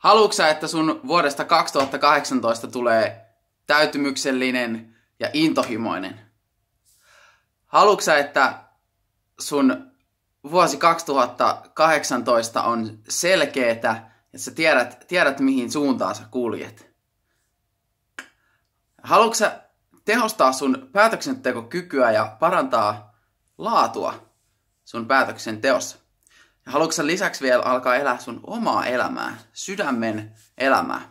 Haluatko että sun vuodesta 2018 tulee täytymyksellinen ja intohimoinen? Haluatko että sun vuosi 2018 on selkeetä, että sä tiedät, tiedät mihin suuntaan sä kuljet? Haluatko tehostaa sun päätöksentekokykyä ja parantaa laatua sun päätöksenteossa? haluatko sä lisäksi vielä alkaa elää sun omaa elämää, sydämen elämää?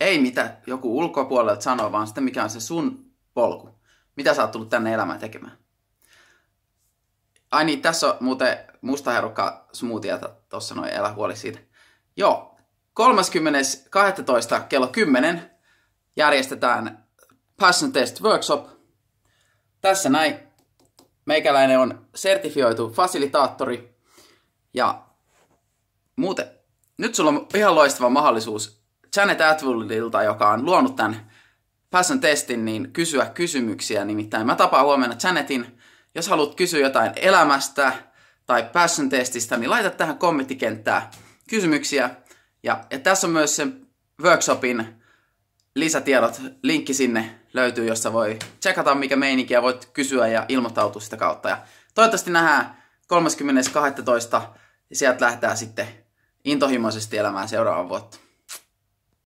Ei mitä joku ulkopuolelta sanoo, vaan sitä mikä on se sun polku. Mitä sä oot tullut tänne elämään tekemään? Ai niin, tässä on muuten mustaherukka smoothieta tuossa noin, elä huoli siitä. Joo, 30.12. kello 10 järjestetään Passion Test Workshop. Tässä näin. Meikäläinen on sertifioitu fasilitaattori, ja muuten, nyt sulla on ihan loistava mahdollisuus Janet Atwoodilta, joka on luonut tämän pääsen testin, niin kysyä kysymyksiä. Nimittäin mä tapaan huomenna Janetin. Jos haluat kysyä jotain elämästä tai pääsen testistä, niin laita tähän kommenttikenttään kysymyksiä. Ja, ja tässä on myös sen workshopin lisätiedot, linkki sinne löytyy, jossa voi checkata mikä meininki ja voit kysyä ja ilmoittautua sitä kautta. Ja toivottavasti nähdään 30.12. ja sieltä lähtee sitten intohimoisesti elämään seuraavan vuotta.